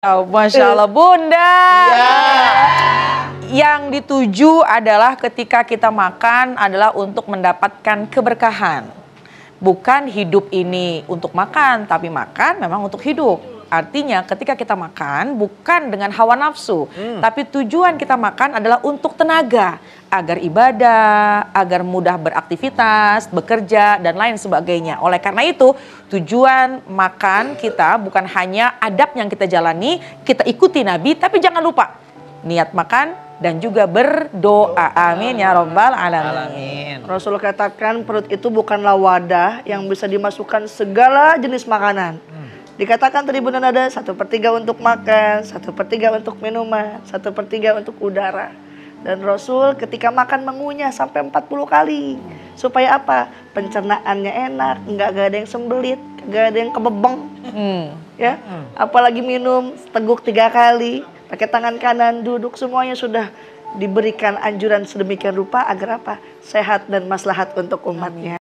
Oh, Masya Allah, Bunda. Yeah. Yang dituju adalah ketika kita makan adalah untuk mendapatkan keberkahan. Bukan hidup ini untuk makan, tapi makan memang untuk hidup. Artinya ketika kita makan bukan dengan hawa nafsu, hmm. tapi tujuan kita makan adalah untuk tenaga, agar ibadah, agar mudah beraktivitas, bekerja dan lain sebagainya. Oleh karena itu, tujuan makan kita bukan hanya adab yang kita jalani, kita ikuti Nabi, tapi jangan lupa niat makan dan juga berdoa. Amin ya rabbal alamin. alamin. Rasul katakan perut itu bukanlah wadah yang bisa dimasukkan segala jenis makanan. Hmm Dikatakan tribunan ada satu per tiga untuk makan, satu per tiga untuk minuman, satu per tiga untuk udara. Dan Rasul ketika makan mengunyah sampai 40 kali. Supaya apa? Pencernaannya enak, nggak ada yang sembelit, nggak ada yang kebebeng. Hmm. Ya, hmm. apalagi minum teguk tiga kali, pakai tangan kanan duduk semuanya sudah diberikan anjuran sedemikian rupa agar apa? Sehat dan maslahat untuk umatnya.